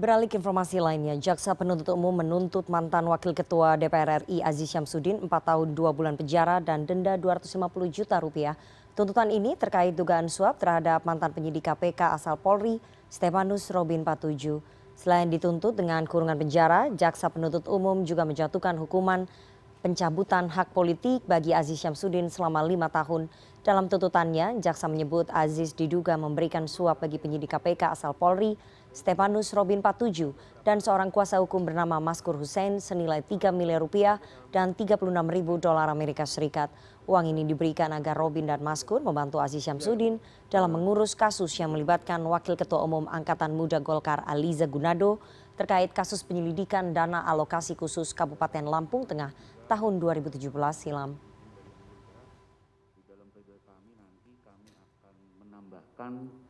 Beralih informasi lainnya, Jaksa Penuntut Umum menuntut mantan Wakil Ketua DPR RI Aziz Syamsuddin 4 tahun 2 bulan penjara dan denda 250 juta rupiah. Tuntutan ini terkait dugaan suap terhadap mantan penyidik KPK asal Polri, Stepanus Robin Patuju. Selain dituntut dengan kurungan penjara, Jaksa Penuntut Umum juga menjatuhkan hukuman pencabutan hak politik bagi aziz syamsuddin selama lima tahun. Dalam tuntutannya, jaksa menyebut Aziz diduga memberikan suap bagi penyidik KPK asal Polri, Stefanus Robin Patuju dan seorang kuasa hukum bernama Maskur Hussein senilai 3 miliar rupiah dan 36 ribu dolar Amerika Serikat. Uang ini diberikan agar Robin dan Maskur membantu Aziz Syamsuddin dalam mengurus kasus yang melibatkan Wakil Ketua Umum Angkatan Muda Golkar Aliza Gunado terkait kasus penyelidikan dana alokasi khusus Kabupaten Lampung Tengah tahun 2017 silam. Di dalam kami nanti kami akan menambahkan